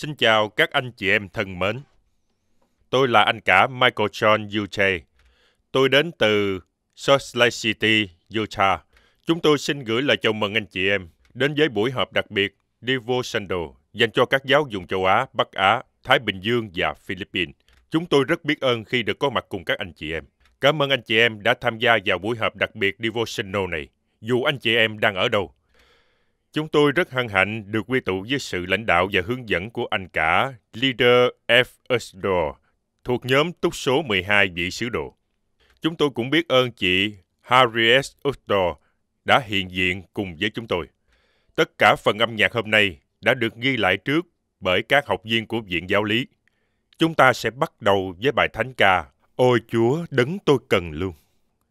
Xin chào các anh chị em thân mến. Tôi là anh cả Michael John Uche. Tôi đến từ Salt Lake City, Utah. Chúng tôi xin gửi lời chào mừng anh chị em đến với buổi họp đặc biệt Devotional dành cho các giáo dùng châu Á, Bắc Á, Thái Bình Dương và Philippines. Chúng tôi rất biết ơn khi được có mặt cùng các anh chị em. Cảm ơn anh chị em đã tham gia vào buổi họp đặc biệt Devotional này, dù anh chị em đang ở đâu. Chúng tôi rất hân hạnh được quy tụ dưới sự lãnh đạo và hướng dẫn của anh cả, leader F. Usdor, thuộc nhóm túc số 12 vị sứ đồ. Chúng tôi cũng biết ơn chị Harriet Usdor đã hiện diện cùng với chúng tôi. Tất cả phần âm nhạc hôm nay đã được ghi lại trước bởi các học viên của Viện Giáo lý. Chúng ta sẽ bắt đầu với bài thánh ca Ôi Chúa, đấng tôi cần luôn,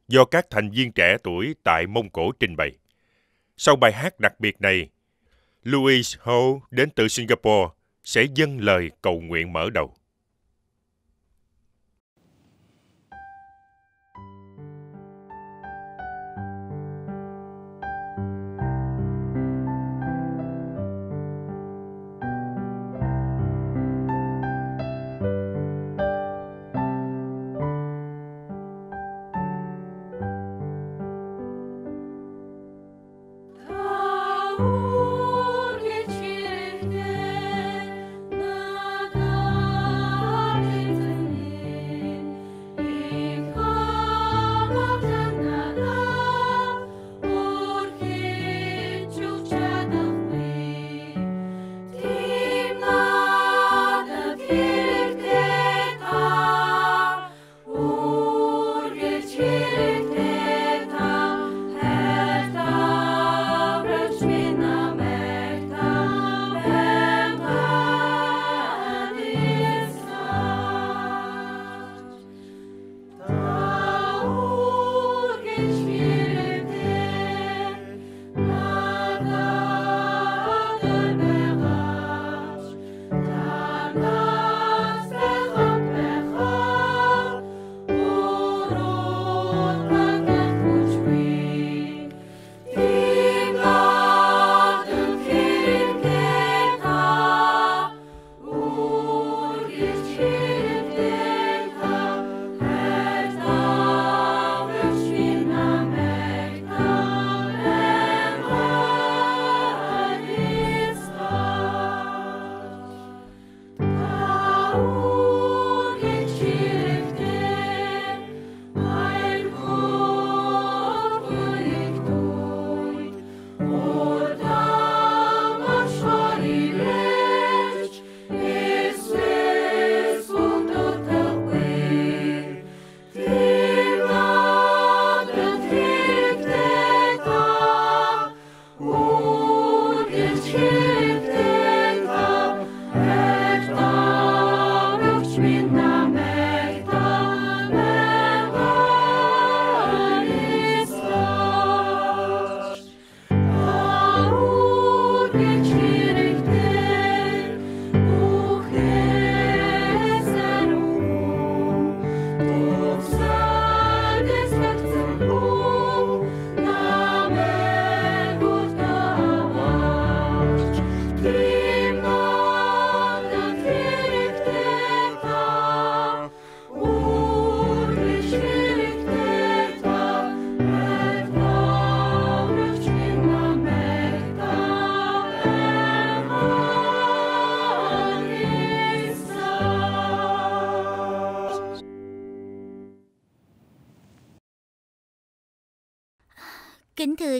do các thành viên trẻ tuổi tại Mông Cổ trình bày. Sau bài hát đặc biệt này, Louis Ho đến từ Singapore sẽ dâng lời cầu nguyện mở đầu. Oh.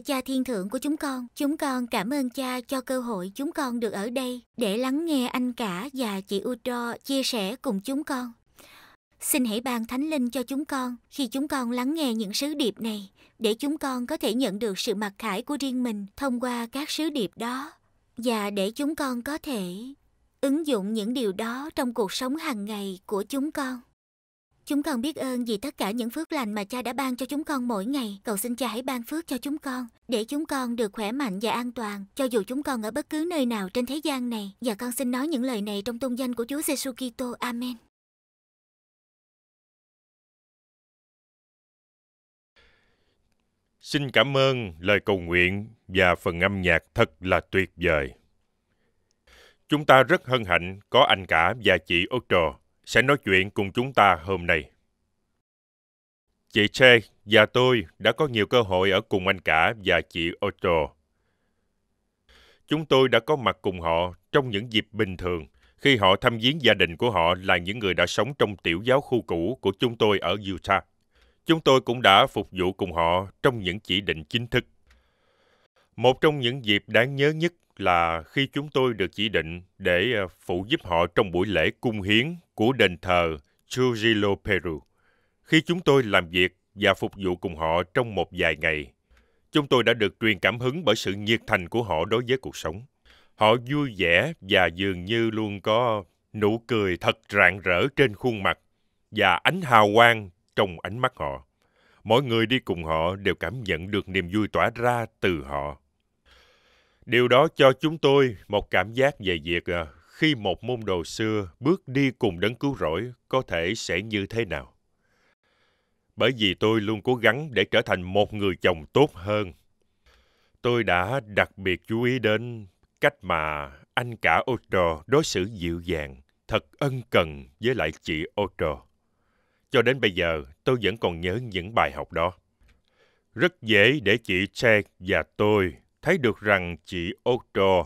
Cha thiên thượng của chúng con, chúng con cảm ơn cha cho cơ hội chúng con được ở đây để lắng nghe anh cả và chị Udo chia sẻ cùng chúng con. Xin hãy ban thánh linh cho chúng con khi chúng con lắng nghe những sứ điệp này để chúng con có thể nhận được sự mặc khải của riêng mình thông qua các sứ điệp đó và để chúng con có thể ứng dụng những điều đó trong cuộc sống hàng ngày của chúng con. Chúng con biết ơn vì tất cả những phước lành mà cha đã ban cho chúng con mỗi ngày. Cầu xin cha hãy ban phước cho chúng con, để chúng con được khỏe mạnh và an toàn, cho dù chúng con ở bất cứ nơi nào trên thế gian này. Và con xin nói những lời này trong tôn danh của Chúa Giêsu Kitô. Amen. Xin cảm ơn lời cầu nguyện và phần âm nhạc thật là tuyệt vời. Chúng ta rất hân hạnh có anh cả và chị Otto sẽ nói chuyện cùng chúng ta hôm nay. Chị Che và tôi đã có nhiều cơ hội ở cùng anh cả và chị Otto. Chúng tôi đã có mặt cùng họ trong những dịp bình thường khi họ thăm viếng gia đình của họ là những người đã sống trong tiểu giáo khu cũ của chúng tôi ở Utah. Chúng tôi cũng đã phục vụ cùng họ trong những chỉ định chính thức. Một trong những dịp đáng nhớ nhất là khi chúng tôi được chỉ định để ờ, phụ giúp họ trong buổi lễ cung hiến của đền thờ Trujillo Peru. Khi chúng tôi làm việc và phục vụ cùng họ trong một vài ngày, chúng tôi đã được truyền cảm hứng bởi sự nhiệt thành của họ đối với cuộc sống. Họ vui vẻ và dường như luôn có nụ cười thật rạng rỡ trên khuôn mặt và ánh hào quang trong ánh mắt họ. Mỗi người đi cùng họ đều cảm nhận được niềm vui tỏa ra từ họ. Điều đó cho chúng tôi một cảm giác về việc à, khi một môn đồ xưa bước đi cùng đấng cứu rỗi có thể sẽ như thế nào. Bởi vì tôi luôn cố gắng để trở thành một người chồng tốt hơn. Tôi đã đặc biệt chú ý đến cách mà anh cả Otto đối xử dịu dàng, thật ân cần với lại chị Otto. Cho đến bây giờ, tôi vẫn còn nhớ những bài học đó. Rất dễ để chị Chang và tôi thấy được rằng chị Otto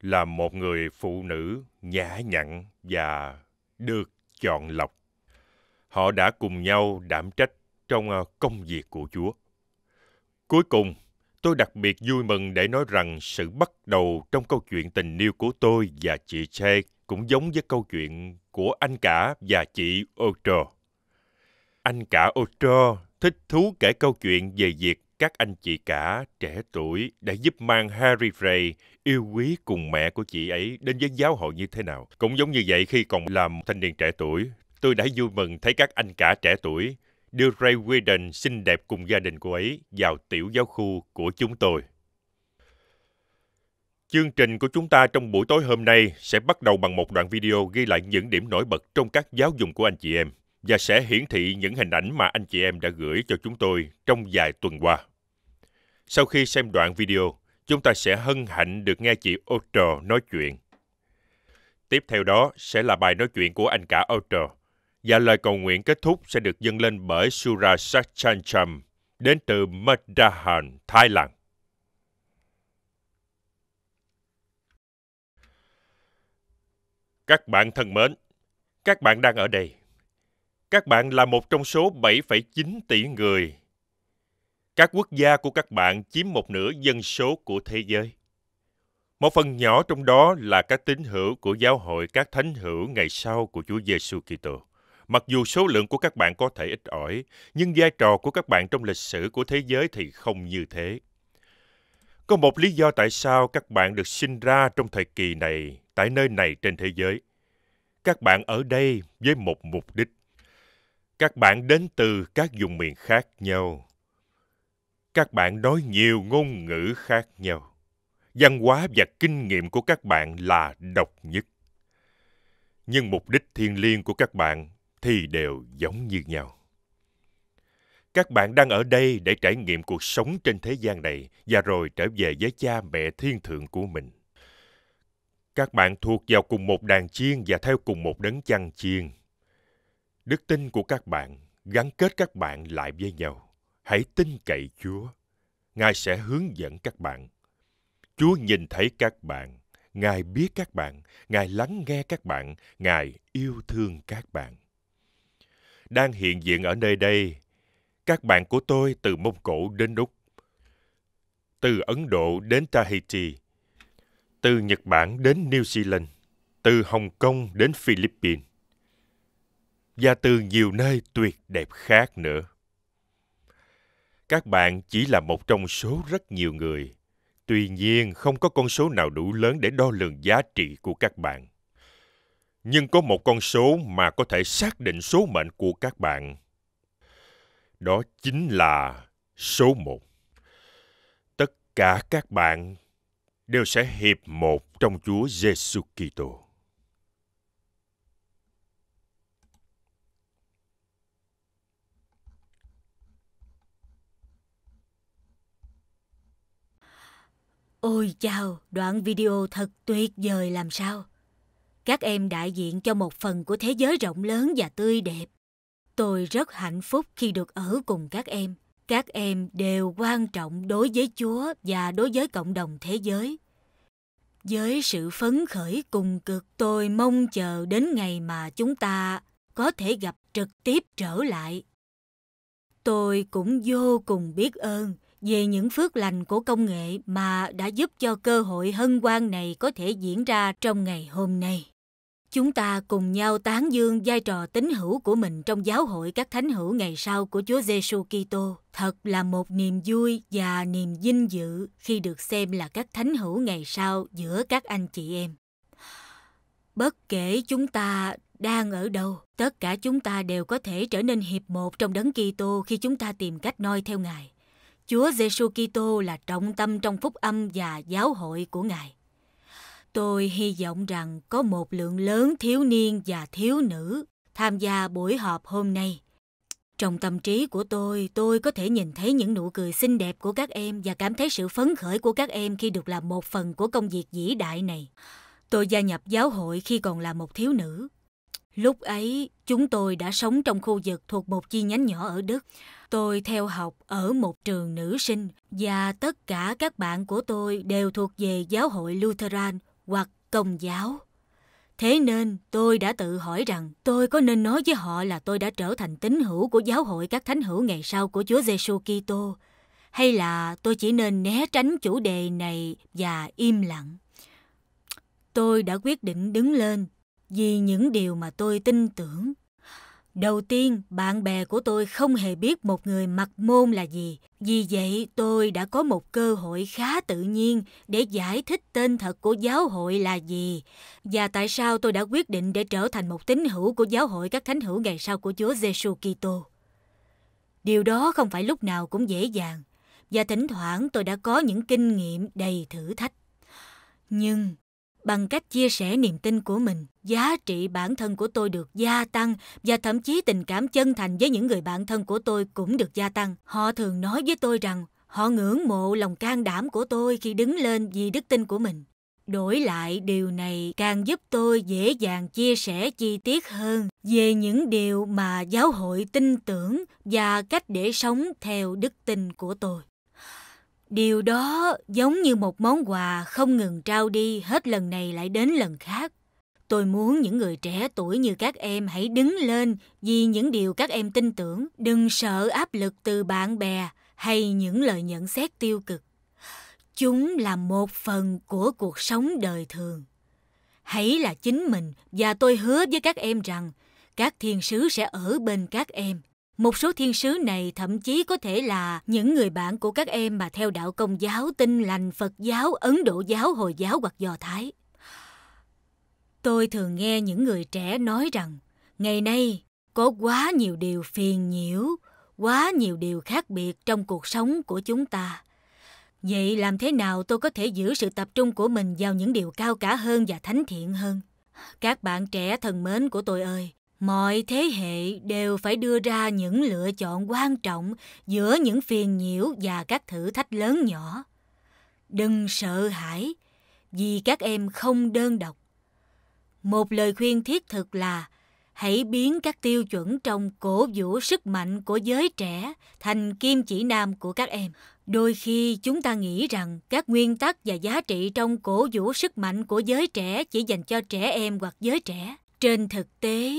là một người phụ nữ nhã nhặn và được chọn lọc. Họ đã cùng nhau đảm trách trong ờ, công việc của Chúa. Cuối cùng, tôi đặc biệt vui mừng để nói rằng sự bắt đầu trong câu chuyện tình yêu của tôi và chị Che cũng giống với câu chuyện của anh cả và chị Otto. Anh cả Otto thích thú kể câu chuyện về việc các anh chị cả trẻ tuổi đã giúp mang Harry Ray yêu quý cùng mẹ của chị ấy đến với giáo hội như thế nào. Cũng giống như vậy khi còn làm thanh niên trẻ tuổi, tôi đã vui mừng thấy các anh cả trẻ tuổi đưa Ray Whedon xinh đẹp cùng gia đình cô ấy vào tiểu giáo khu của chúng tôi. Chương trình của chúng ta trong buổi tối hôm nay sẽ bắt đầu bằng một đoạn video ghi lại những điểm nổi bật trong các giáo dục của anh chị em và sẽ hiển thị những hình ảnh mà anh chị em đã gửi cho chúng tôi trong vài tuần qua. Sau khi xem đoạn video, chúng ta sẽ hân hạnh được nghe chị Otto nói chuyện. Tiếp theo đó sẽ là bài nói chuyện của anh cả Otto và lời cầu nguyện kết thúc sẽ được dâng lên bởi Sura Satchancham đến từ Madahan, Thái Lan. Các bạn thân mến, các bạn đang ở đây các bạn là một trong số 7,9 tỷ người. Các quốc gia của các bạn chiếm một nửa dân số của thế giới. Một phần nhỏ trong đó là các tín hữu của giáo hội các thánh hữu ngày sau của Chúa Giêsu Kitô. Mặc dù số lượng của các bạn có thể ít ỏi, nhưng vai trò của các bạn trong lịch sử của thế giới thì không như thế. Có một lý do tại sao các bạn được sinh ra trong thời kỳ này, tại nơi này trên thế giới. Các bạn ở đây với một mục đích các bạn đến từ các vùng miền khác nhau các bạn nói nhiều ngôn ngữ khác nhau văn hóa và kinh nghiệm của các bạn là độc nhất nhưng mục đích thiêng liêng của các bạn thì đều giống như nhau các bạn đang ở đây để trải nghiệm cuộc sống trên thế gian này và rồi trở về với cha mẹ thiên thượng của mình các bạn thuộc vào cùng một đàn chiên và theo cùng một đấng chăn chiên đức tin của các bạn gắn kết các bạn lại với nhau hãy tin cậy chúa ngài sẽ hướng dẫn các bạn chúa nhìn thấy các bạn ngài biết các bạn ngài lắng nghe các bạn ngài yêu thương các bạn đang hiện diện ở nơi đây các bạn của tôi từ mông cổ đến úc từ ấn độ đến tahiti từ nhật bản đến new zealand từ hồng kông đến philippines và từ nhiều nơi tuyệt đẹp khác nữa. Các bạn chỉ là một trong số rất nhiều người, tuy nhiên không có con số nào đủ lớn để đo lường giá trị của các bạn. Nhưng có một con số mà có thể xác định số mệnh của các bạn. Đó chính là số 1. Tất cả các bạn đều sẽ hiệp một trong Chúa Giêsu Kitô. Ôi chào đoạn video thật tuyệt vời làm sao. Các em đại diện cho một phần của thế giới rộng lớn và tươi đẹp. Tôi rất hạnh phúc khi được ở cùng các em. Các em đều quan trọng đối với Chúa và đối với cộng đồng thế giới. Với sự phấn khởi cùng cực, tôi mong chờ đến ngày mà chúng ta có thể gặp trực tiếp trở lại. Tôi cũng vô cùng biết ơn về những phước lành của công nghệ mà đã giúp cho cơ hội hân hoan này có thể diễn ra trong ngày hôm nay. Chúng ta cùng nhau tán dương vai trò tín hữu của mình trong giáo hội các thánh hữu ngày sau của Chúa Giêsu Kitô. Thật là một niềm vui và niềm vinh dự khi được xem là các thánh hữu ngày sau giữa các anh chị em. Bất kể chúng ta đang ở đâu, tất cả chúng ta đều có thể trở nên hiệp một trong đấng Kitô khi chúng ta tìm cách noi theo Ngài. Chúa Giêsu Kitô là trọng tâm trong phúc âm và giáo hội của Ngài. Tôi hy vọng rằng có một lượng lớn thiếu niên và thiếu nữ tham gia buổi họp hôm nay. Trong tâm trí của tôi, tôi có thể nhìn thấy những nụ cười xinh đẹp của các em và cảm thấy sự phấn khởi của các em khi được làm một phần của công việc vĩ đại này. Tôi gia nhập giáo hội khi còn là một thiếu nữ Lúc ấy, chúng tôi đã sống trong khu vực thuộc một chi nhánh nhỏ ở Đức. Tôi theo học ở một trường nữ sinh và tất cả các bạn của tôi đều thuộc về giáo hội Lutheran hoặc Công giáo. Thế nên tôi đã tự hỏi rằng tôi có nên nói với họ là tôi đã trở thành tín hữu của giáo hội các thánh hữu ngày sau của Chúa Giêsu Kitô hay là tôi chỉ nên né tránh chủ đề này và im lặng. Tôi đã quyết định đứng lên vì những điều mà tôi tin tưởng. Đầu tiên, bạn bè của tôi không hề biết một người mặc môn là gì. Vì vậy, tôi đã có một cơ hội khá tự nhiên để giải thích tên thật của giáo hội là gì và tại sao tôi đã quyết định để trở thành một tín hữu của giáo hội các thánh hữu ngày sau của Chúa Giêsu Kitô. Điều đó không phải lúc nào cũng dễ dàng và thỉnh thoảng tôi đã có những kinh nghiệm đầy thử thách. Nhưng bằng cách chia sẻ niềm tin của mình giá trị bản thân của tôi được gia tăng và thậm chí tình cảm chân thành với những người bạn thân của tôi cũng được gia tăng họ thường nói với tôi rằng họ ngưỡng mộ lòng can đảm của tôi khi đứng lên vì đức tin của mình đổi lại điều này càng giúp tôi dễ dàng chia sẻ chi tiết hơn về những điều mà giáo hội tin tưởng và cách để sống theo đức tin của tôi Điều đó giống như một món quà không ngừng trao đi hết lần này lại đến lần khác. Tôi muốn những người trẻ tuổi như các em hãy đứng lên vì những điều các em tin tưởng, đừng sợ áp lực từ bạn bè hay những lời nhận xét tiêu cực. Chúng là một phần của cuộc sống đời thường. Hãy là chính mình và tôi hứa với các em rằng các thiên sứ sẽ ở bên các em. Một số thiên sứ này thậm chí có thể là những người bạn của các em mà theo đạo Công giáo, Tin lành, Phật giáo, Ấn Độ giáo, Hồi giáo hoặc Do Thái. Tôi thường nghe những người trẻ nói rằng ngày nay có quá nhiều điều phiền nhiễu, quá nhiều điều khác biệt trong cuộc sống của chúng ta. Vậy làm thế nào tôi có thể giữ sự tập trung của mình vào những điều cao cả hơn và thánh thiện hơn? Các bạn trẻ thân mến của tôi ơi, mọi thế hệ đều phải đưa ra những lựa chọn quan trọng giữa những phiền nhiễu và các thử thách lớn nhỏ đừng sợ hãi vì các em không đơn độc một lời khuyên thiết thực là hãy biến các tiêu chuẩn trong cổ vũ sức mạnh của giới trẻ thành kim chỉ nam của các em đôi khi chúng ta nghĩ rằng các nguyên tắc và giá trị trong cổ vũ sức mạnh của giới trẻ chỉ dành cho trẻ em hoặc giới trẻ trên thực tế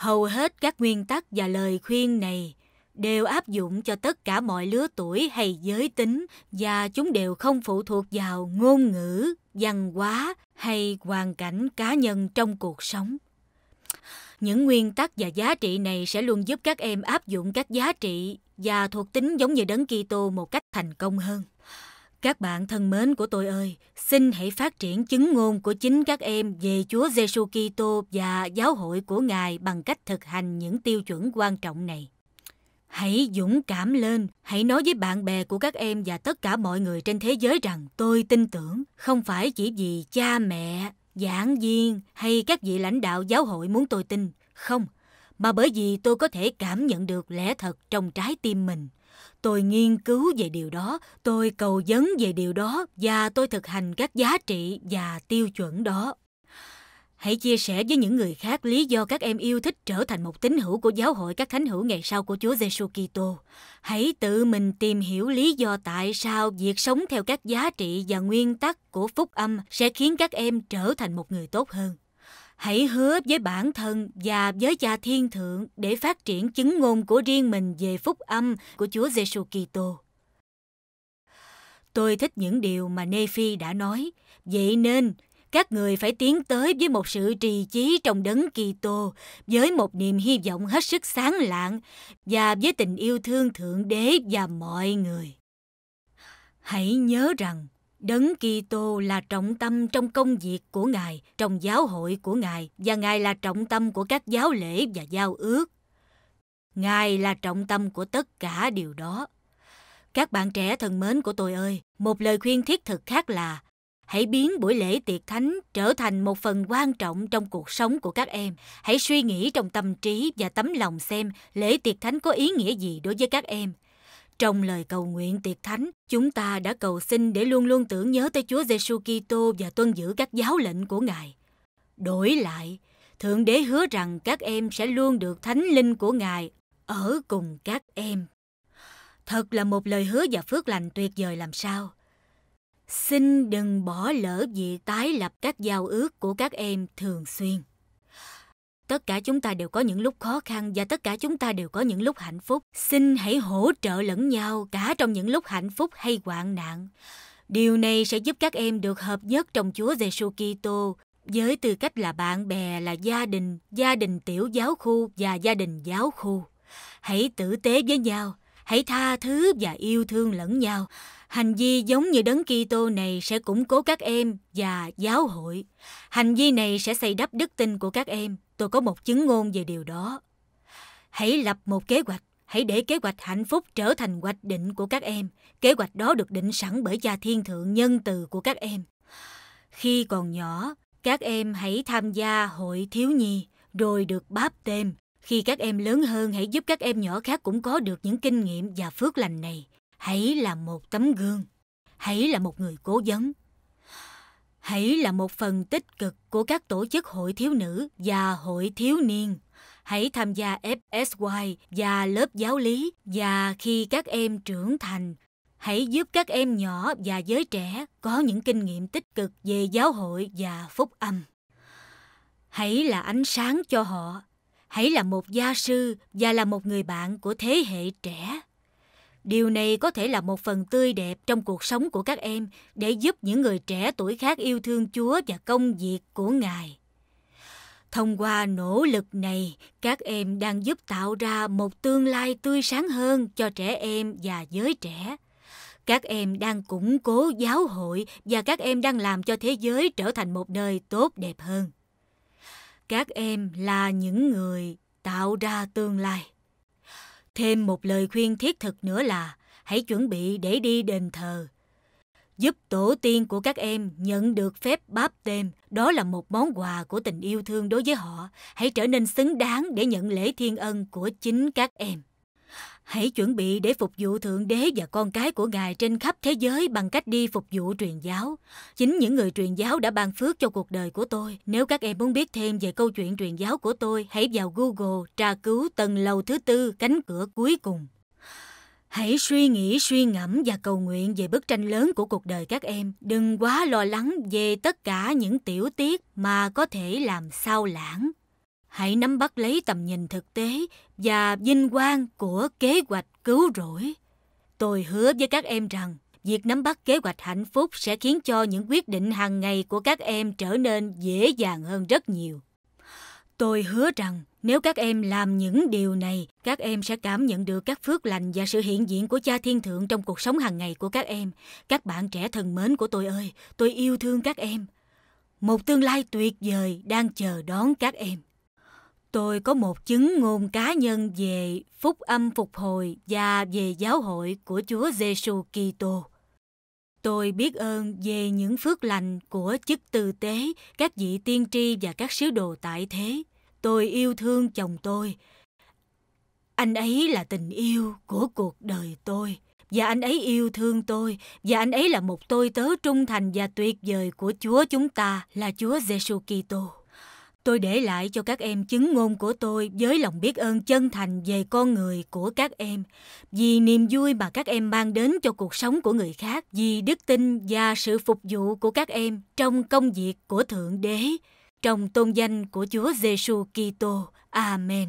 Hầu hết các nguyên tắc và lời khuyên này đều áp dụng cho tất cả mọi lứa tuổi hay giới tính và chúng đều không phụ thuộc vào ngôn ngữ, văn hóa hay hoàn cảnh cá nhân trong cuộc sống. Những nguyên tắc và giá trị này sẽ luôn giúp các em áp dụng các giá trị và thuộc tính giống như đấng Kitô một cách thành công hơn. Các bạn thân mến của tôi ơi, xin hãy phát triển chứng ngôn của chính các em về Chúa Giêsu Kitô và giáo hội của Ngài bằng cách thực hành những tiêu chuẩn quan trọng này. Hãy dũng cảm lên, hãy nói với bạn bè của các em và tất cả mọi người trên thế giới rằng tôi tin tưởng không phải chỉ vì cha mẹ, giảng viên hay các vị lãnh đạo giáo hội muốn tôi tin, không, mà bởi vì tôi có thể cảm nhận được lẽ thật trong trái tim mình tôi nghiên cứu về điều đó, tôi cầu vấn về điều đó và tôi thực hành các giá trị và tiêu chuẩn đó. Hãy chia sẻ với những người khác lý do các em yêu thích trở thành một tín hữu của giáo hội các thánh hữu ngày sau của Chúa Giêsu Kitô. Hãy tự mình tìm hiểu lý do tại sao việc sống theo các giá trị và nguyên tắc của phúc âm sẽ khiến các em trở thành một người tốt hơn hãy hứa với bản thân và với cha thiên thượng để phát triển chứng ngôn của riêng mình về phúc âm của Chúa Giêsu Kitô. Tôi thích những điều mà Nephi đã nói, vậy nên các người phải tiến tới với một sự trì chí trong đấng Kitô, với một niềm hy vọng hết sức sáng lạng và với tình yêu thương thượng đế và mọi người. Hãy nhớ rằng Đấng Kitô là trọng tâm trong công việc của Ngài, trong giáo hội của Ngài và Ngài là trọng tâm của các giáo lễ và giao ước. Ngài là trọng tâm của tất cả điều đó. Các bạn trẻ thân mến của tôi ơi, một lời khuyên thiết thực khác là hãy biến buổi lễ tiệc thánh trở thành một phần quan trọng trong cuộc sống của các em. Hãy suy nghĩ trong tâm trí và tấm lòng xem lễ tiệc thánh có ý nghĩa gì đối với các em trong lời cầu nguyện tiệc thánh, chúng ta đã cầu xin để luôn luôn tưởng nhớ tới Chúa Giêsu Kitô và tuân giữ các giáo lệnh của Ngài. Đổi lại, Thượng Đế hứa rằng các em sẽ luôn được Thánh Linh của Ngài ở cùng các em. Thật là một lời hứa và phước lành tuyệt vời làm sao. Xin đừng bỏ lỡ việc tái lập các giao ước của các em thường xuyên tất cả chúng ta đều có những lúc khó khăn và tất cả chúng ta đều có những lúc hạnh phúc xin hãy hỗ trợ lẫn nhau cả trong những lúc hạnh phúc hay hoạn nạn điều này sẽ giúp các em được hợp nhất trong chúa giêsu kitô với tư cách là bạn bè là gia đình gia đình tiểu giáo khu và gia đình giáo khu hãy tử tế với nhau hãy tha thứ và yêu thương lẫn nhau Hành vi giống như đấng Kitô này sẽ củng cố các em và giáo hội. Hành vi này sẽ xây đắp đức tin của các em. Tôi có một chứng ngôn về điều đó. Hãy lập một kế hoạch, hãy để kế hoạch hạnh phúc trở thành hoạch định của các em. Kế hoạch đó được định sẵn bởi cha thiên thượng nhân từ của các em. Khi còn nhỏ, các em hãy tham gia hội thiếu nhi rồi được báp têm. Khi các em lớn hơn hãy giúp các em nhỏ khác cũng có được những kinh nghiệm và phước lành này hãy là một tấm gương hãy là một người cố vấn hãy là một phần tích cực của các tổ chức hội thiếu nữ và hội thiếu niên hãy tham gia fsy và lớp giáo lý và khi các em trưởng thành hãy giúp các em nhỏ và giới trẻ có những kinh nghiệm tích cực về giáo hội và phúc âm hãy là ánh sáng cho họ hãy là một gia sư và là một người bạn của thế hệ trẻ Điều này có thể là một phần tươi đẹp trong cuộc sống của các em để giúp những người trẻ tuổi khác yêu thương Chúa và công việc của Ngài. Thông qua nỗ lực này, các em đang giúp tạo ra một tương lai tươi sáng hơn cho trẻ em và giới trẻ. Các em đang củng cố giáo hội và các em đang làm cho thế giới trở thành một nơi tốt đẹp hơn. Các em là những người tạo ra tương lai. Thêm một lời khuyên thiết thực nữa là hãy chuẩn bị để đi đền thờ. Giúp tổ tiên của các em nhận được phép báp tên, đó là một món quà của tình yêu thương đối với họ. Hãy trở nên xứng đáng để nhận lễ thiên ân của chính các em hãy chuẩn bị để phục vụ Thượng Đế và con cái của Ngài trên khắp thế giới bằng cách đi phục vụ truyền giáo. Chính những người truyền giáo đã ban phước cho cuộc đời của tôi. Nếu các em muốn biết thêm về câu chuyện truyền giáo của tôi, hãy vào Google tra cứu tầng lầu thứ tư, cánh cửa cuối cùng. Hãy suy nghĩ, suy ngẫm và cầu nguyện về bức tranh lớn của cuộc đời các em. Đừng quá lo lắng về tất cả những tiểu tiết mà có thể làm sao lãng. Hãy nắm bắt lấy tầm nhìn thực tế và vinh quang của kế hoạch cứu rỗi. Tôi hứa với các em rằng việc nắm bắt kế hoạch hạnh phúc sẽ khiến cho những quyết định hàng ngày của các em trở nên dễ dàng hơn rất nhiều. Tôi hứa rằng nếu các em làm những điều này, các em sẽ cảm nhận được các phước lành và sự hiện diện của cha thiên thượng trong cuộc sống hàng ngày của các em. Các bạn trẻ thân mến của tôi ơi, tôi yêu thương các em. Một tương lai tuyệt vời đang chờ đón các em. Tôi có một chứng ngôn cá nhân về phúc âm phục hồi và về giáo hội của Chúa Giêsu Kitô. Tôi biết ơn về những phước lành của chức tư tế, các vị tiên tri và các sứ đồ tại thế. Tôi yêu thương chồng tôi. Anh ấy là tình yêu của cuộc đời tôi và anh ấy yêu thương tôi và anh ấy là một tôi tớ trung thành và tuyệt vời của Chúa chúng ta là Chúa Giêsu Kitô. Tôi để lại cho các em chứng ngôn của tôi với lòng biết ơn chân thành về con người của các em, vì niềm vui mà các em mang đến cho cuộc sống của người khác, vì đức tin và sự phục vụ của các em trong công việc của Thượng Đế, trong tôn danh của Chúa Giêsu Kitô. Amen.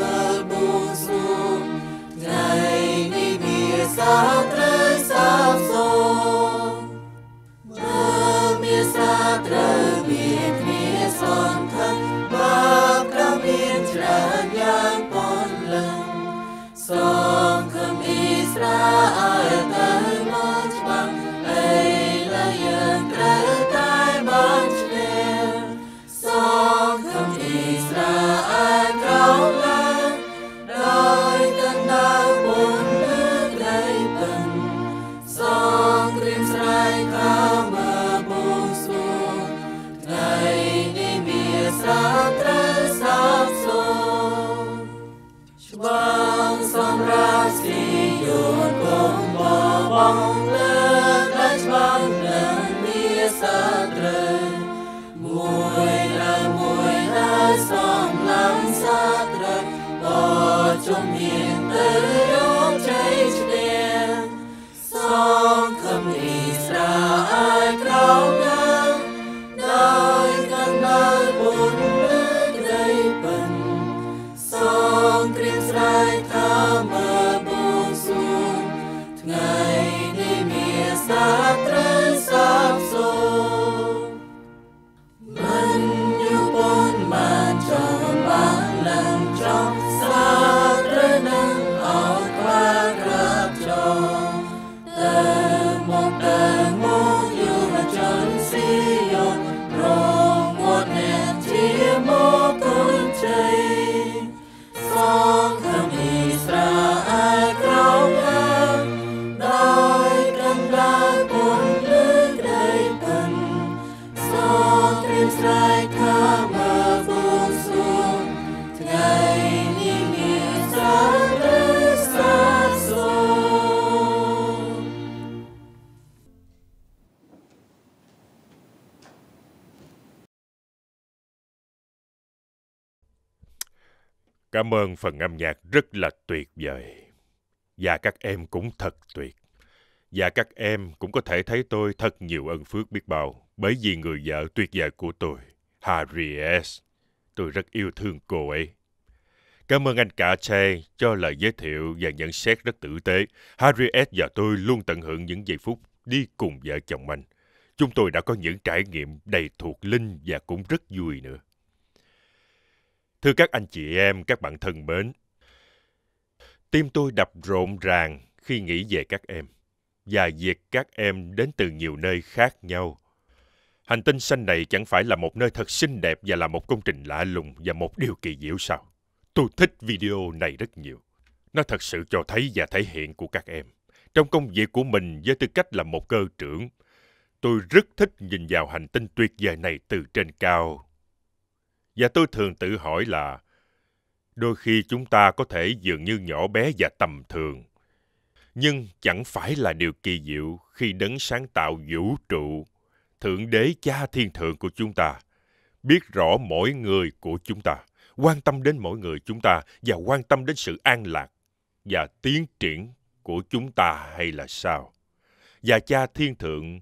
Israel 있어 Cảm ơn phần âm nhạc rất là tuyệt vời. Và các em cũng thật tuyệt. Và các em cũng có thể thấy tôi thật nhiều ân phước biết bao bởi vì người vợ tuyệt vời của tôi, Harry Tôi rất yêu thương cô ấy. Cảm ơn anh cả Che cho lời giới thiệu và nhận xét rất tử tế. Harry và tôi luôn tận hưởng những giây phút đi cùng vợ chồng anh. Chúng tôi đã có những trải nghiệm đầy thuộc linh và cũng rất vui nữa. Thưa các anh chị em, các bạn thân mến, tim tôi đập rộn ràng khi nghĩ về các em và việc các em đến từ nhiều nơi khác nhau. Hành tinh xanh này chẳng phải là một nơi thật xinh đẹp và là một công trình lạ lùng và một điều kỳ diệu sao? Tôi thích video này rất nhiều. Nó thật sự cho thấy và thể hiện của các em. Trong công việc của mình với tư cách là một cơ trưởng, tôi rất thích nhìn vào hành tinh tuyệt vời này từ trên cao và tôi thường tự hỏi là đôi khi chúng ta có thể dường như nhỏ bé và tầm thường nhưng chẳng phải là điều kỳ diệu khi đấng sáng tạo vũ trụ thượng đế cha thiên thượng của chúng ta biết rõ mỗi người của chúng ta quan tâm đến mỗi người chúng ta và quan tâm đến sự an lạc và tiến triển của chúng ta hay là sao và cha thiên thượng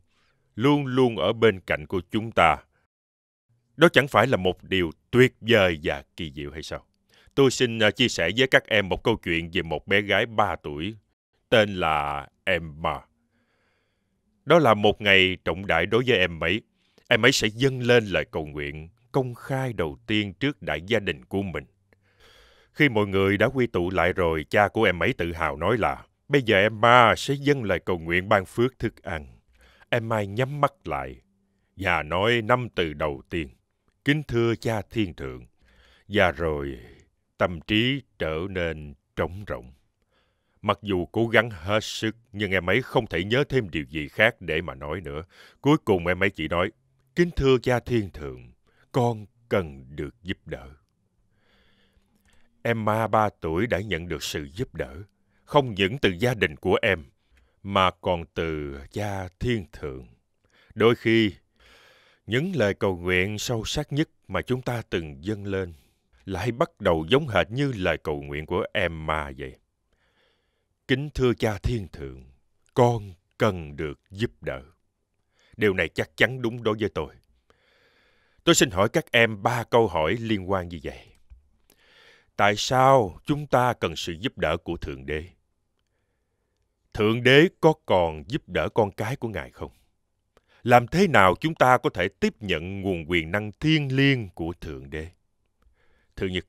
luôn luôn ở bên cạnh của chúng ta đó chẳng phải là một điều tuyệt vời và kỳ diệu hay sao? Tôi xin à, chia sẻ với các em một câu chuyện về một bé gái 3 tuổi tên là Emma. Đó là một ngày trọng đại đối với em ấy. Em ấy sẽ dâng lên lời cầu nguyện công khai đầu tiên trước đại gia đình của mình. Khi mọi người đã quy tụ lại rồi, cha của em ấy tự hào nói là bây giờ Emma sẽ dâng lời cầu nguyện ban phước thức ăn. em Emma nhắm mắt lại và nói năm từ đầu tiên kính thưa cha thiên thượng và rồi tâm trí trở nên trống rỗng mặc dù cố gắng hết sức nhưng em ấy không thể nhớ thêm điều gì khác để mà nói nữa cuối cùng em ấy chỉ nói kính thưa cha thiên thượng con cần được giúp đỡ em ma ba tuổi đã nhận được sự giúp đỡ không những từ gia đình của em mà còn từ cha thiên thượng đôi khi những lời cầu nguyện sâu sắc nhất mà chúng ta từng dâng lên lại bắt đầu giống hệt như lời cầu nguyện của Emma vậy. Kính thưa cha thiên thượng, con cần được giúp đỡ. Điều này chắc chắn đúng đối với tôi. Tôi xin hỏi các em ba câu hỏi liên quan như vậy. Tại sao chúng ta cần sự giúp đỡ của Thượng Đế? Thượng Đế có còn giúp đỡ con cái của Ngài không? làm thế nào chúng ta có thể tiếp nhận nguồn quyền năng thiêng liêng của Thượng Đế? Thứ nhất,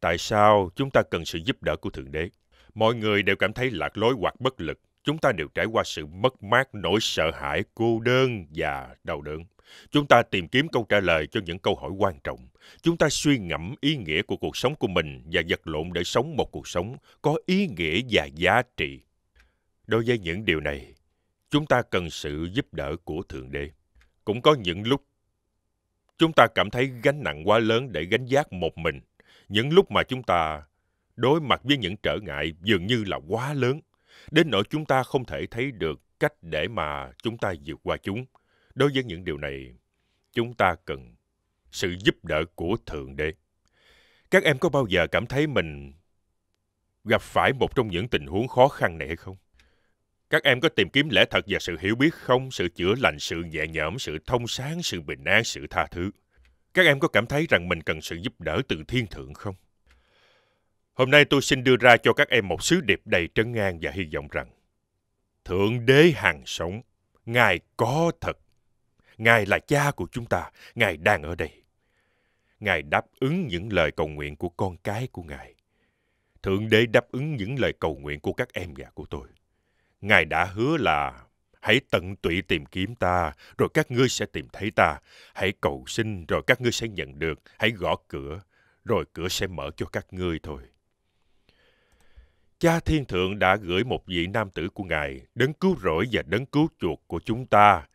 tại sao chúng ta cần sự giúp đỡ của Thượng Đế? Mọi người đều cảm thấy lạc lối hoặc bất lực. Chúng ta đều trải qua sự mất mát, nỗi sợ hãi, cô đơn và đau đớn. Chúng ta tìm kiếm câu trả lời cho những câu hỏi quan trọng. Chúng ta suy ngẫm ý nghĩa của cuộc sống của mình và vật lộn để sống một cuộc sống có ý nghĩa và giá trị. Đối với những điều này, chúng ta cần sự giúp đỡ của thượng đế cũng có những lúc chúng ta cảm thấy gánh nặng quá lớn để gánh vác một mình những lúc mà chúng ta đối mặt với những trở ngại dường như là quá lớn đến nỗi chúng ta không thể thấy được cách để mà chúng ta vượt qua chúng đối với những điều này chúng ta cần sự giúp đỡ của thượng đế các em có bao giờ cảm thấy mình gặp phải một trong những tình huống khó khăn này hay không các em có tìm kiếm lẽ thật và sự hiểu biết không, sự chữa lành, sự nhẹ nhõm, sự thông sáng, sự bình an, sự tha thứ? Các em có cảm thấy rằng mình cần sự giúp đỡ từ thiên thượng không? Hôm nay tôi xin đưa ra cho các em một sứ điệp đầy trấn ngang và hy vọng rằng Thượng Đế hàng sống, Ngài có thật. Ngài là cha của chúng ta, Ngài đang ở đây. Ngài đáp ứng những lời cầu nguyện của con cái của Ngài. Thượng Đế đáp ứng những lời cầu nguyện của các em và của tôi. Ngài đã hứa là hãy tận tụy tìm kiếm ta, rồi các ngươi sẽ tìm thấy ta. Hãy cầu xin, rồi các ngươi sẽ nhận được. Hãy gõ cửa, rồi cửa sẽ mở cho các ngươi thôi. Cha Thiên Thượng đã gửi một vị nam tử của Ngài đến cứu rỗi và đến cứu chuộc của chúng ta.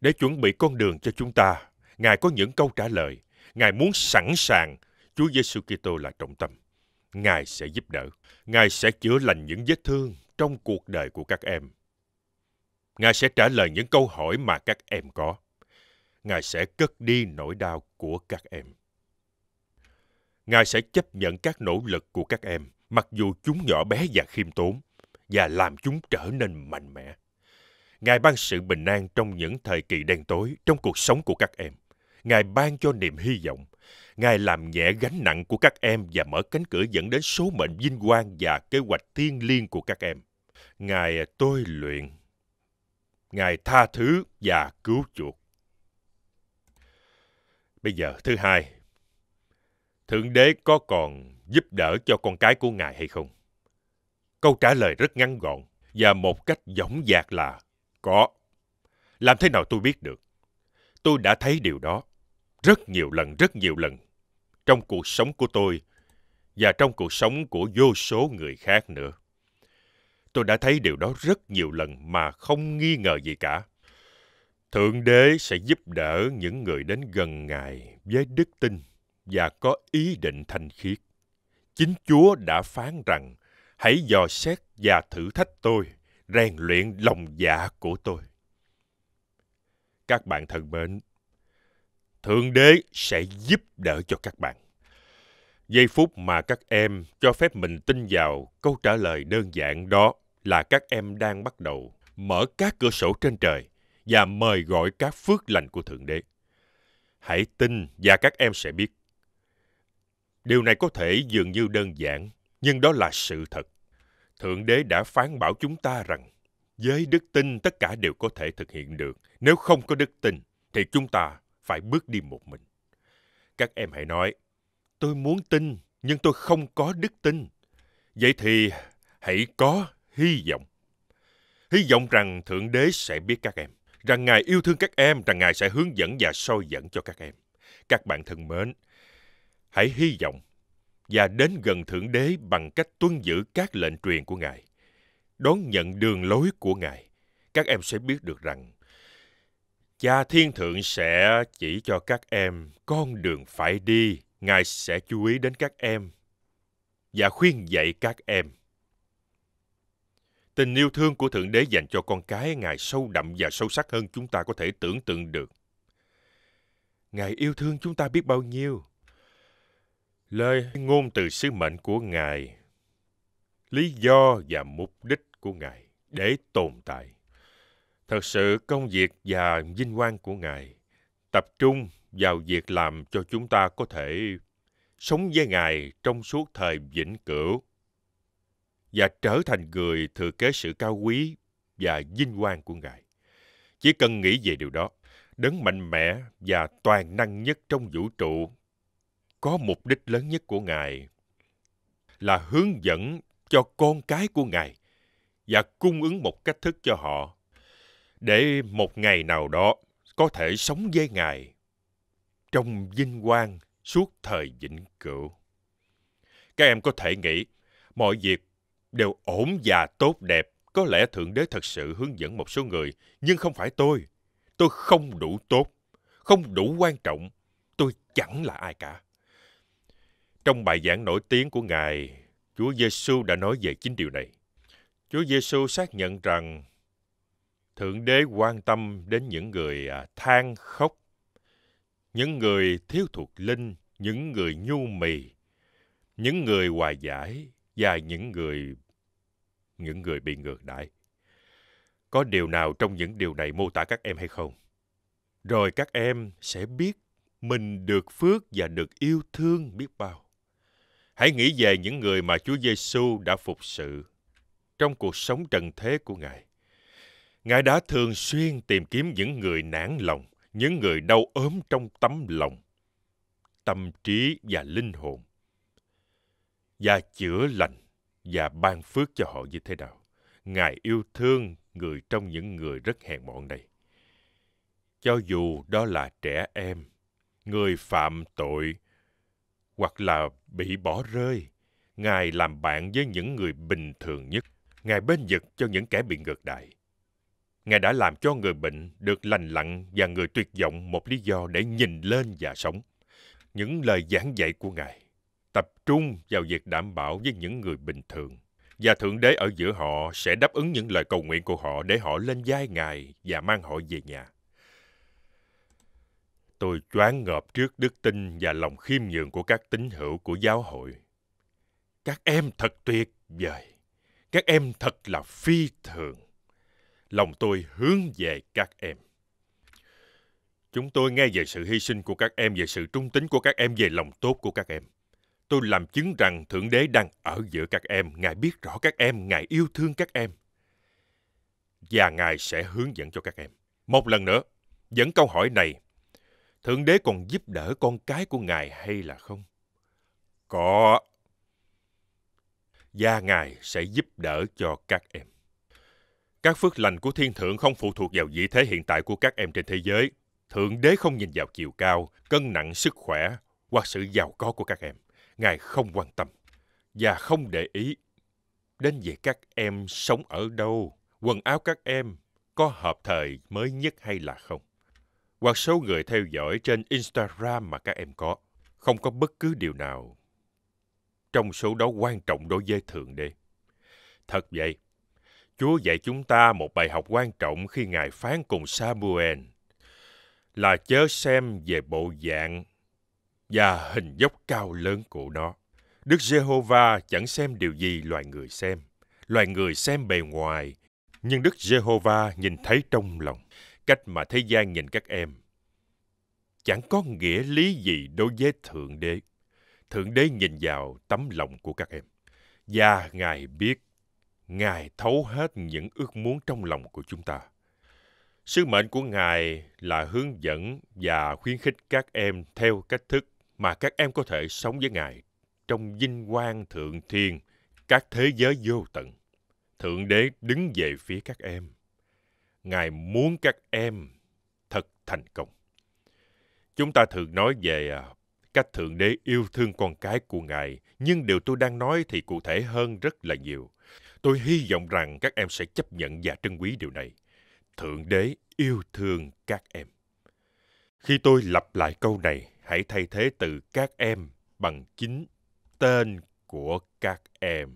Để chuẩn bị con đường cho chúng ta, Ngài có những câu trả lời. Ngài muốn sẵn sàng, Chúa Giêsu Kitô là trọng tâm. Ngài sẽ giúp đỡ, Ngài sẽ chữa lành những vết thương trong cuộc đời của các em ngài sẽ trả lời những câu hỏi mà các em có ngài sẽ cất đi nỗi đau của các em ngài sẽ chấp nhận các nỗ lực của các em mặc dù chúng nhỏ bé và khiêm tốn và làm chúng trở nên mạnh mẽ ngài ban sự bình an trong những thời kỳ đen tối trong cuộc sống của các em ngài ban cho niềm hy vọng ngài làm nhẹ gánh nặng của các em và mở cánh cửa dẫn đến số mệnh vinh quang và kế hoạch thiêng liêng của các em Ngài tôi luyện, Ngài tha thứ và cứu chuộc. Bây giờ thứ hai, Thượng Đế có còn giúp đỡ cho con cái của Ngài hay không? Câu trả lời rất ngắn gọn và một cách dõng dạc là có. Làm thế nào tôi biết được? Tôi đã thấy điều đó rất nhiều lần, rất nhiều lần trong cuộc sống của tôi và trong cuộc sống của vô số người khác nữa. Tôi đã thấy điều đó rất nhiều lần mà không nghi ngờ gì cả. Thượng đế sẽ giúp đỡ những người đến gần Ngài với đức tin và có ý định thanh khiết. Chính Chúa đã phán rằng, hãy dò xét và thử thách tôi, rèn luyện lòng dạ của tôi. Các bạn thân mến, Thượng Đế sẽ giúp đỡ cho các bạn giây phút mà các em cho phép mình tin vào câu trả lời đơn giản đó là các em đang bắt đầu mở các cửa sổ trên trời và mời gọi các phước lành của thượng đế hãy tin và các em sẽ biết điều này có thể dường như đơn giản nhưng đó là sự thật thượng đế đã phán bảo chúng ta rằng với đức tin tất cả đều có thể thực hiện được nếu không có đức tin thì chúng ta phải bước đi một mình các em hãy nói Tôi muốn tin, nhưng tôi không có đức tin. Vậy thì hãy có hy vọng. Hy vọng rằng Thượng Đế sẽ biết các em, rằng Ngài yêu thương các em, rằng Ngài sẽ hướng dẫn và soi dẫn cho các em. Các bạn thân mến, hãy hy vọng và đến gần Thượng Đế bằng cách tuân giữ các lệnh truyền của Ngài. Đón nhận đường lối của Ngài, các em sẽ biết được rằng Cha Thiên Thượng sẽ chỉ cho các em con đường phải đi ngài sẽ chú ý đến các em và khuyên dạy các em tình yêu thương của thượng đế dành cho con cái ngài sâu đậm và sâu sắc hơn chúng ta có thể tưởng tượng được ngài yêu thương chúng ta biết bao nhiêu lời ngôn từ sứ mệnh của ngài lý do và mục đích của ngài để tồn tại thật sự công việc và vinh quang của ngài tập trung vào việc làm cho chúng ta có thể sống với Ngài trong suốt thời vĩnh cửu và trở thành người thừa kế sự cao quý và vinh quang của Ngài. Chỉ cần nghĩ về điều đó, đấng mạnh mẽ và toàn năng nhất trong vũ trụ có mục đích lớn nhất của Ngài là hướng dẫn cho con cái của Ngài và cung ứng một cách thức cho họ để một ngày nào đó có thể sống với Ngài trong vinh quang suốt thời vĩnh cửu. Các em có thể nghĩ mọi việc đều ổn và tốt đẹp. Có lẽ Thượng Đế thật sự hướng dẫn một số người, nhưng không phải tôi. Tôi không đủ tốt, không đủ quan trọng. Tôi chẳng là ai cả. Trong bài giảng nổi tiếng của Ngài, Chúa Giêsu đã nói về chính điều này. Chúa Giêsu xác nhận rằng Thượng Đế quan tâm đến những người à, than khóc những người thiếu thuộc linh, những người nhu mì, những người hòa giải và những người những người bị ngược đãi. Có điều nào trong những điều này mô tả các em hay không? Rồi các em sẽ biết mình được phước và được yêu thương biết bao. Hãy nghĩ về những người mà Chúa Giêsu đã phục sự trong cuộc sống trần thế của Ngài. Ngài đã thường xuyên tìm kiếm những người nản lòng, những người đau ốm trong tấm lòng, tâm trí và linh hồn, và chữa lành và ban phước cho họ như thế nào. Ngài yêu thương người trong những người rất hèn mọn này. Cho dù đó là trẻ em, người phạm tội, hoặc là bị bỏ rơi, Ngài làm bạn với những người bình thường nhất. Ngài bên vực cho những kẻ bị ngược đại. Ngài đã làm cho người bệnh được lành lặn và người tuyệt vọng một lý do để nhìn lên và sống. Những lời giảng dạy của Ngài tập trung vào việc đảm bảo với những người bình thường và Thượng Đế ở giữa họ sẽ đáp ứng những lời cầu nguyện của họ để họ lên vai Ngài và mang họ về nhà. Tôi choáng ngợp trước đức tin và lòng khiêm nhường của các tín hữu của giáo hội. Các em thật tuyệt vời. Các em thật là phi thường lòng tôi hướng về các em. Chúng tôi nghe về sự hy sinh của các em, về sự trung tín của các em, về lòng tốt của các em. Tôi làm chứng rằng Thượng Đế đang ở giữa các em, Ngài biết rõ các em, Ngài yêu thương các em. Và Ngài sẽ hướng dẫn cho các em. Một lần nữa, dẫn câu hỏi này, Thượng Đế còn giúp đỡ con cái của Ngài hay là không? Có. Và Ngài sẽ giúp đỡ cho các em. Các phước lành của thiên thượng không phụ thuộc vào vị thế hiện tại của các em trên thế giới. Thượng đế không nhìn vào chiều cao, cân nặng sức khỏe hoặc sự giàu có của các em. Ngài không quan tâm và không để ý đến việc các em sống ở đâu, quần áo các em có hợp thời mới nhất hay là không, hoặc số người theo dõi trên Instagram mà các em có. Không có bất cứ điều nào trong số đó quan trọng đối với Thượng Đế. Thật vậy, Chúa dạy chúng ta một bài học quan trọng khi Ngài phán cùng Samuel là chớ xem về bộ dạng và hình dốc cao lớn của nó. Đức Giê-hô-va chẳng xem điều gì loài người xem. Loài người xem bề ngoài, nhưng Đức Giê-hô-va nhìn thấy trong lòng, cách mà thế gian nhìn các em. Chẳng có nghĩa lý gì đối với Thượng Đế. Thượng Đế nhìn vào tấm lòng của các em. Và Ngài biết Ngài thấu hết những ước muốn trong lòng của chúng ta. Sứ mệnh của Ngài là hướng dẫn và khuyến khích các em theo cách thức mà các em có thể sống với Ngài trong vinh quang thượng thiên, các thế giới vô tận. Thượng Đế đứng về phía các em. Ngài muốn các em thật thành công. Chúng ta thường nói về à, cách Thượng Đế yêu thương con cái của Ngài, nhưng điều tôi đang nói thì cụ thể hơn rất là nhiều. Tôi hy vọng rằng các em sẽ chấp nhận và trân quý điều này. Thượng đế yêu thương các em. Khi tôi lặp lại câu này, hãy thay thế từ các em bằng chính tên của các em.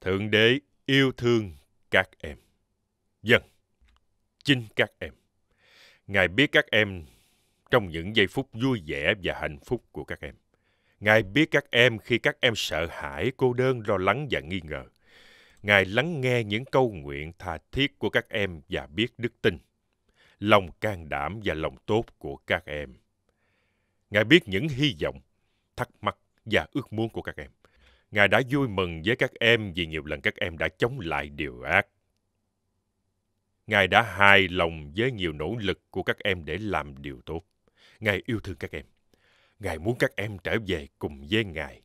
Thượng đế yêu thương các em. Dân, vâng, chính các em. Ngài biết các em trong những giây phút vui vẻ và hạnh phúc của các em. Ngài biết các em khi các em sợ hãi, cô đơn, lo lắng và nghi ngờ. Ngài lắng nghe những câu nguyện tha thiết của các em và biết đức tin, lòng can đảm và lòng tốt của các em. Ngài biết những hy vọng, thắc mắc và ước muốn của các em. Ngài đã vui mừng với các em vì nhiều lần các em đã chống lại điều ác. Ngài đã hài lòng với nhiều nỗ lực của các em để làm điều tốt. Ngài yêu thương các em. Ngài muốn các em trở về cùng với Ngài.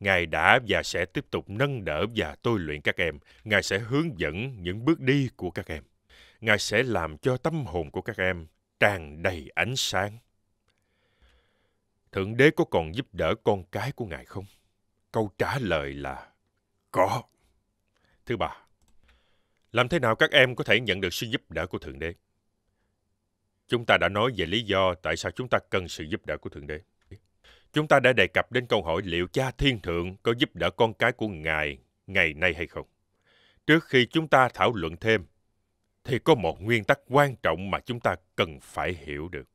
Ngài đã và sẽ tiếp tục nâng đỡ và tôi luyện các em. Ngài sẽ hướng dẫn những bước đi của các em. Ngài sẽ làm cho tâm hồn của các em tràn đầy ánh sáng. Thượng Đế có còn giúp đỡ con cái của Ngài không? Câu trả lời là có. Thứ ba, làm thế nào các em có thể nhận được sự giúp đỡ của Thượng Đế? chúng ta đã nói về lý do tại sao chúng ta cần sự giúp đỡ của Thượng Đế. Chúng ta đã đề cập đến câu hỏi liệu cha thiên thượng có giúp đỡ con cái của Ngài ngày nay hay không. Trước khi chúng ta thảo luận thêm, thì có một nguyên tắc quan trọng mà chúng ta cần phải hiểu được.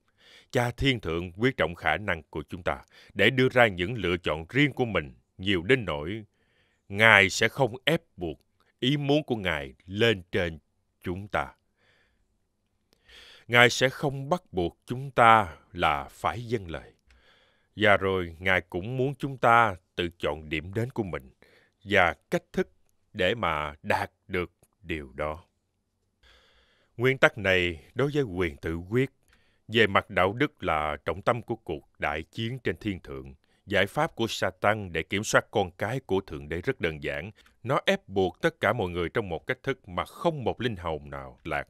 Cha thiên thượng quyết trọng khả năng của chúng ta để đưa ra những lựa chọn riêng của mình nhiều đến nỗi Ngài sẽ không ép buộc ý muốn của Ngài lên trên chúng ta. Ngài sẽ không bắt buộc chúng ta là phải dâng lời. Và rồi Ngài cũng muốn chúng ta tự chọn điểm đến của mình và cách thức để mà đạt được điều đó. Nguyên tắc này đối với quyền tự quyết về mặt đạo đức là trọng tâm của cuộc đại chiến trên thiên thượng. Giải pháp của Satan để kiểm soát con cái của Thượng Đế rất đơn giản. Nó ép buộc tất cả mọi người trong một cách thức mà không một linh hồn nào lạc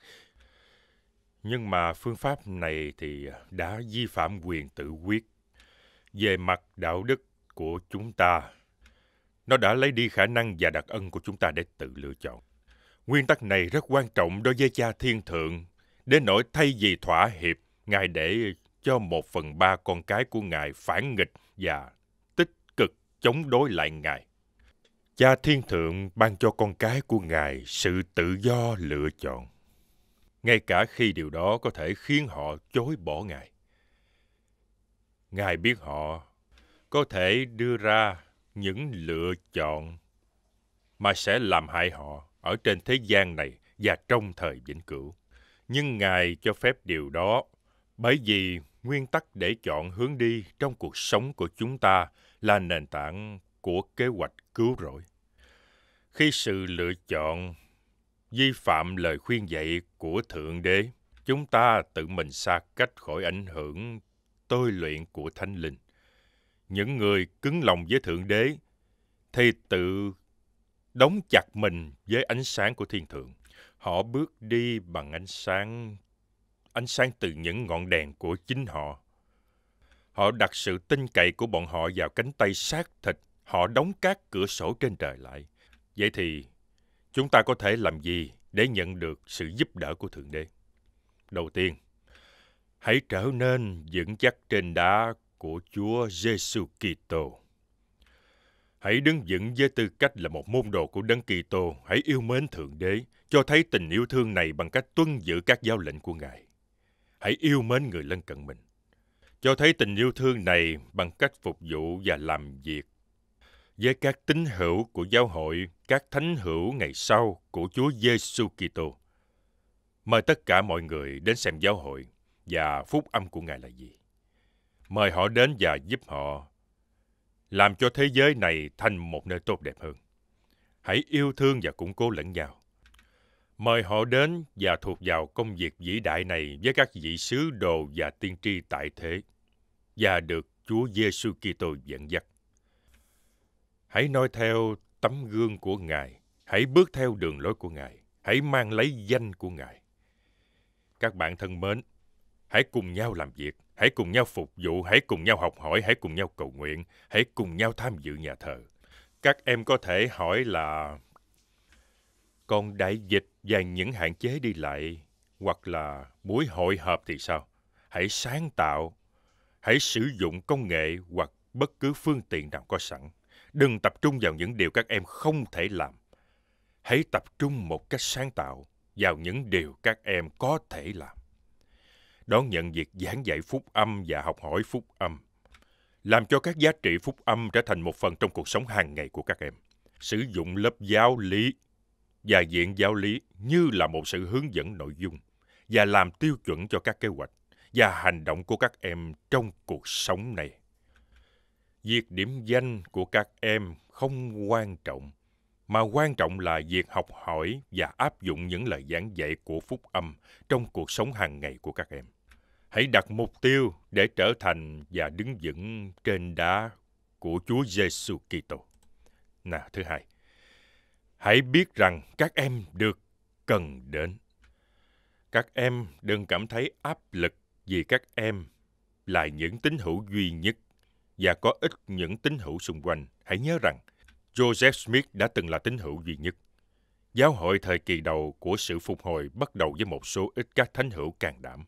nhưng mà phương pháp này thì đã vi phạm quyền tự quyết về mặt đạo đức của chúng ta. Nó đã lấy đi khả năng và đặc ân của chúng ta để tự lựa chọn. Nguyên tắc này rất quan trọng đối với cha thiên thượng, đến nỗi thay vì thỏa hiệp, Ngài để cho một phần ba con cái của Ngài phản nghịch và tích cực chống đối lại Ngài. Cha Thiên Thượng ban cho con cái của Ngài sự tự do lựa chọn ngay cả khi điều đó có thể khiến họ chối bỏ Ngài. Ngài biết họ có thể đưa ra những lựa chọn mà sẽ làm hại họ ở trên thế gian này và trong thời vĩnh cửu. Nhưng Ngài cho phép điều đó bởi vì nguyên tắc để chọn hướng đi trong cuộc sống của chúng ta là nền tảng của kế hoạch cứu rỗi. Khi sự lựa chọn vi phạm lời khuyên dạy của Thượng Đế, chúng ta tự mình xa cách khỏi ảnh hưởng tôi luyện của Thánh Linh. Những người cứng lòng với Thượng Đế thì tự đóng chặt mình với ánh sáng của Thiên Thượng. Họ bước đi bằng ánh sáng ánh sáng từ những ngọn đèn của chính họ. Họ đặt sự tin cậy của bọn họ vào cánh tay xác thịt, họ đóng các cửa sổ trên trời lại. Vậy thì chúng ta có thể làm gì để nhận được sự giúp đỡ của Thượng Đế? Đầu tiên, hãy trở nên vững chắc trên đá của Chúa Giêsu Kitô. Hãy đứng vững với tư cách là một môn đồ của Đấng Kitô, hãy yêu mến Thượng Đế, cho thấy tình yêu thương này bằng cách tuân giữ các giáo lệnh của Ngài. Hãy yêu mến người lân cận mình. Cho thấy tình yêu thương này bằng cách phục vụ và làm việc với các tín hữu của giáo hội các thánh hữu ngày sau của Chúa Giêsu Kitô. Mời tất cả mọi người đến xem giáo hội và phúc âm của Ngài là gì. Mời họ đến và giúp họ làm cho thế giới này thành một nơi tốt đẹp hơn. Hãy yêu thương và củng cố lẫn nhau. Mời họ đến và thuộc vào công việc vĩ đại này với các vị sứ đồ và tiên tri tại thế và được Chúa Giêsu Kitô dẫn dắt. Hãy noi theo tấm gương của Ngài. Hãy bước theo đường lối của Ngài. Hãy mang lấy danh của Ngài. Các bạn thân mến, hãy cùng nhau làm việc, hãy cùng nhau phục vụ, hãy cùng nhau học hỏi, hãy cùng nhau cầu nguyện, hãy cùng nhau tham dự nhà thờ. Các em có thể hỏi là còn đại dịch và những hạn chế đi lại hoặc là buổi hội họp thì sao? Hãy sáng tạo, hãy sử dụng công nghệ hoặc bất cứ phương tiện nào có sẵn đừng tập trung vào những điều các em không thể làm. Hãy tập trung một cách sáng tạo vào những điều các em có thể làm. Đón nhận việc giảng dạy phúc âm và học hỏi phúc âm. Làm cho các giá trị phúc âm trở thành một phần trong cuộc sống hàng ngày của các em. Sử dụng lớp giáo lý và diện giáo lý như là một sự hướng dẫn nội dung và làm tiêu chuẩn cho các kế hoạch và hành động của các em trong cuộc sống này việc điểm danh của các em không quan trọng mà quan trọng là việc học hỏi và áp dụng những lời giảng dạy của phúc âm trong cuộc sống hàng ngày của các em hãy đặt mục tiêu để trở thành và đứng vững trên đá của Chúa Giêsu Kitô. Nà thứ hai, hãy biết rằng các em được cần đến. Các em đừng cảm thấy áp lực vì các em là những tín hữu duy nhất và có ít những tín hữu xung quanh, hãy nhớ rằng Joseph Smith đã từng là tín hữu duy nhất. Giáo hội thời kỳ đầu của sự phục hồi bắt đầu với một số ít các thánh hữu càng đảm.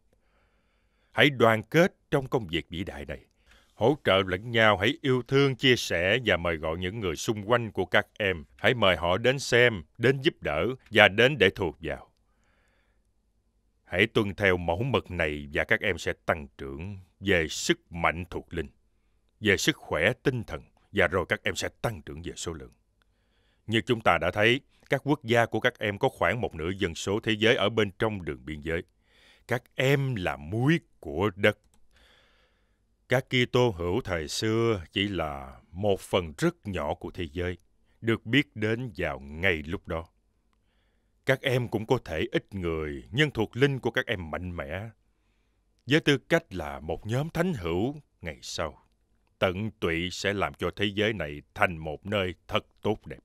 Hãy đoàn kết trong công việc vĩ đại này. Hỗ trợ lẫn nhau, hãy yêu thương, chia sẻ và mời gọi những người xung quanh của các em. Hãy mời họ đến xem, đến giúp đỡ và đến để thuộc vào. Hãy tuân theo mẫu mực này và các em sẽ tăng trưởng về sức mạnh thuộc linh về sức khỏe tinh thần và rồi các em sẽ tăng trưởng về số lượng. Như chúng ta đã thấy, các quốc gia của các em có khoảng một nửa dân số thế giới ở bên trong đường biên giới. Các em là muối của đất. Các Kitô hữu thời xưa chỉ là một phần rất nhỏ của thế giới, được biết đến vào ngay lúc đó. Các em cũng có thể ít người, nhưng thuộc linh của các em mạnh mẽ. Với tư cách là một nhóm thánh hữu ngày sau tận tụy sẽ làm cho thế giới này thành một nơi thật tốt đẹp.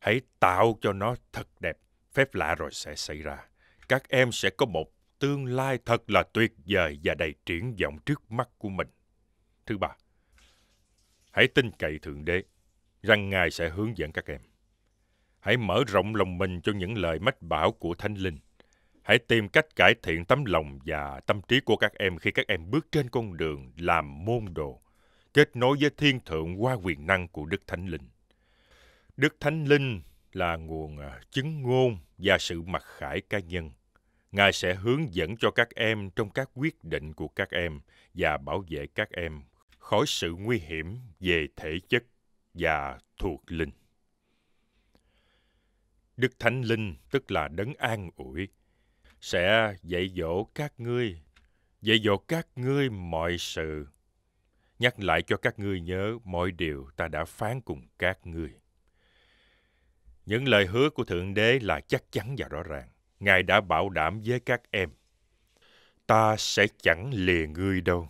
Hãy tạo cho nó thật đẹp, phép lạ rồi sẽ xảy ra. Các em sẽ có một tương lai thật là tuyệt vời và đầy triển vọng trước mắt của mình. Thứ ba, hãy tin cậy Thượng Đế rằng Ngài sẽ hướng dẫn các em. Hãy mở rộng lòng mình cho những lời mách bảo của Thánh Linh. Hãy tìm cách cải thiện tấm lòng và tâm trí của các em khi các em bước trên con đường làm môn đồ kết nối với thiên thượng qua quyền năng của Đức Thánh Linh. Đức Thánh Linh là nguồn à, chứng ngôn và sự mặc khải cá nhân. Ngài sẽ hướng dẫn cho các em trong các quyết định của các em và bảo vệ các em khỏi sự nguy hiểm về thể chất và thuộc linh. Đức Thánh Linh tức là đấng an ủi sẽ dạy dỗ các ngươi, dạy dỗ các ngươi mọi sự nhắc lại cho các ngươi nhớ mọi điều ta đã phán cùng các ngươi. Những lời hứa của Thượng Đế là chắc chắn và rõ ràng. Ngài đã bảo đảm với các em. Ta sẽ chẳng lìa ngươi đâu,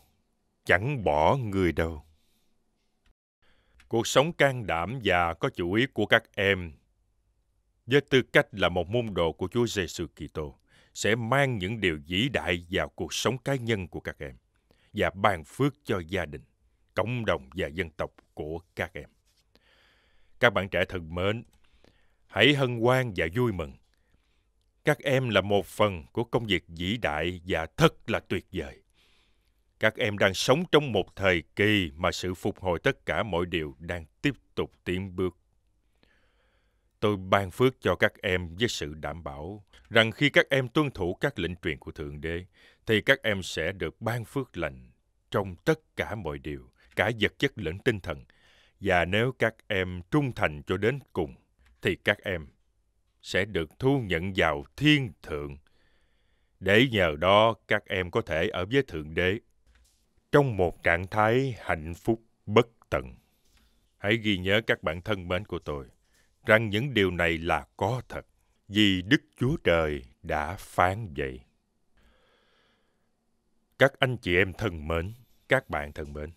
chẳng bỏ ngươi đâu. Cuộc sống can đảm và có chủ ý của các em với tư cách là một môn đồ của Chúa Giêsu Kitô sẽ mang những điều vĩ đại vào cuộc sống cá nhân của các em và ban phước cho gia đình cộng đồng và dân tộc của các em. Các bạn trẻ thân mến, hãy hân hoan và vui mừng. Các em là một phần của công việc vĩ đại và thật là tuyệt vời. Các em đang sống trong một thời kỳ mà sự phục hồi tất cả mọi điều đang tiếp tục tiến bước. Tôi ban phước cho các em với sự đảm bảo rằng khi các em tuân thủ các lệnh truyền của Thượng Đế, thì các em sẽ được ban phước lành trong tất cả mọi điều cả vật chất lẫn tinh thần. Và nếu các em trung thành cho đến cùng, thì các em sẽ được thu nhận vào thiên thượng. Để nhờ đó các em có thể ở với Thượng Đế trong một trạng thái hạnh phúc bất tận. Hãy ghi nhớ các bạn thân mến của tôi rằng những điều này là có thật vì Đức Chúa Trời đã phán vậy. Các anh chị em thân mến, các bạn thân mến,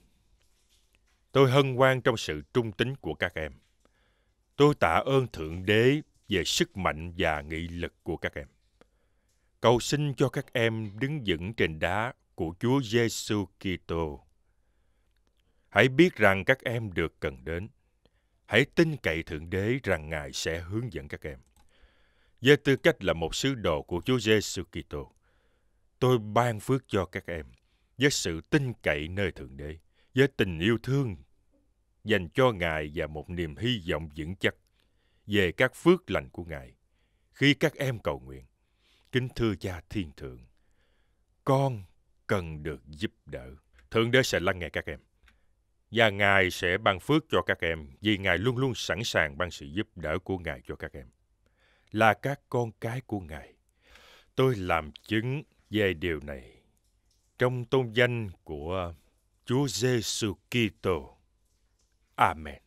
Tôi hân hoan trong sự trung tín của các em. Tôi tạ ơn Thượng Đế về sức mạnh và nghị lực của các em. Cầu xin cho các em đứng vững trên đá của Chúa Giêsu Kitô. Hãy biết rằng các em được cần đến. Hãy tin cậy Thượng Đế rằng Ngài sẽ hướng dẫn các em. Với tư cách là một sứ đồ của Chúa Giêsu Kitô, tôi ban phước cho các em với sự tin cậy nơi Thượng Đế với tình yêu thương dành cho Ngài và một niềm hy vọng vững chắc về các phước lành của Ngài khi các em cầu nguyện. Kính thưa cha thiên thượng, con cần được giúp đỡ. Thượng đế sẽ lắng nghe các em. Và Ngài sẽ ban phước cho các em vì Ngài luôn luôn sẵn sàng ban sự giúp đỡ của Ngài cho các em. Là các con cái của Ngài. Tôi làm chứng về điều này trong tôn danh của Chúa Giêsu Kitô. Amen.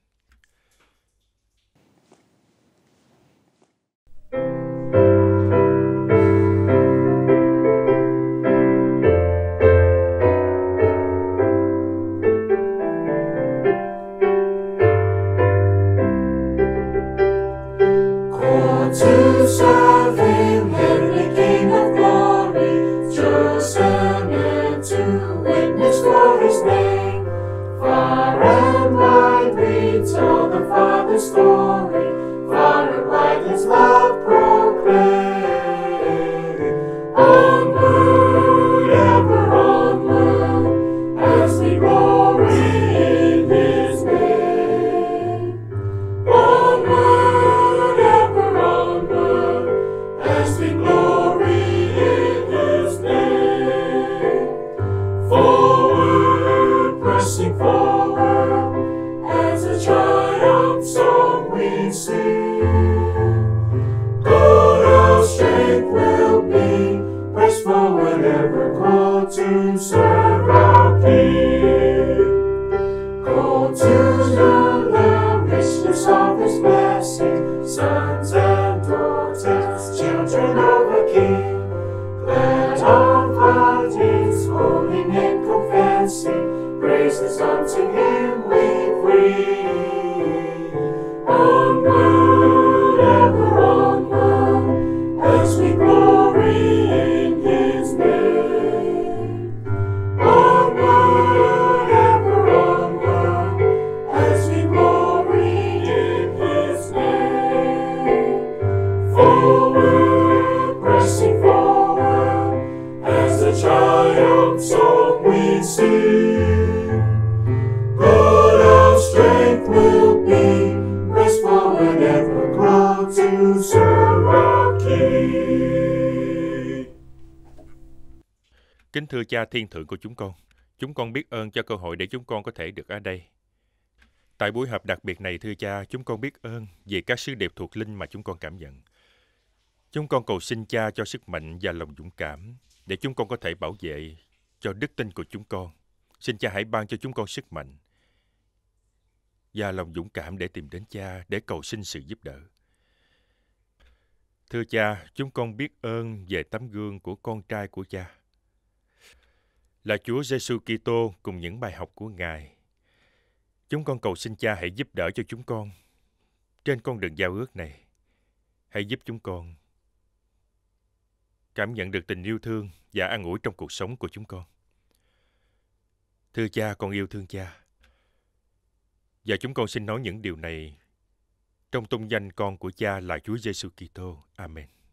Cha Thiên Thượng của chúng con. Chúng con biết ơn cho cơ hội để chúng con có thể được ở đây. Tại buổi họp đặc biệt này, thưa cha, chúng con biết ơn vì các sứ điệp thuộc linh mà chúng con cảm nhận. Chúng con cầu xin cha cho sức mạnh và lòng dũng cảm để chúng con có thể bảo vệ cho đức tin của chúng con. Xin cha hãy ban cho chúng con sức mạnh và lòng dũng cảm để tìm đến cha để cầu xin sự giúp đỡ. Thưa cha, chúng con biết ơn về tấm gương của con trai của cha là Chúa Giêsu Kitô cùng những bài học của Ngài. Chúng con cầu xin Cha hãy giúp đỡ cho chúng con trên con đường giao ước này. Hãy giúp chúng con cảm nhận được tình yêu thương và an ủi trong cuộc sống của chúng con. Thưa cha, con yêu thương cha. Và chúng con xin nói những điều này trong tôn danh con của cha là Chúa Giêsu Kitô. Amen.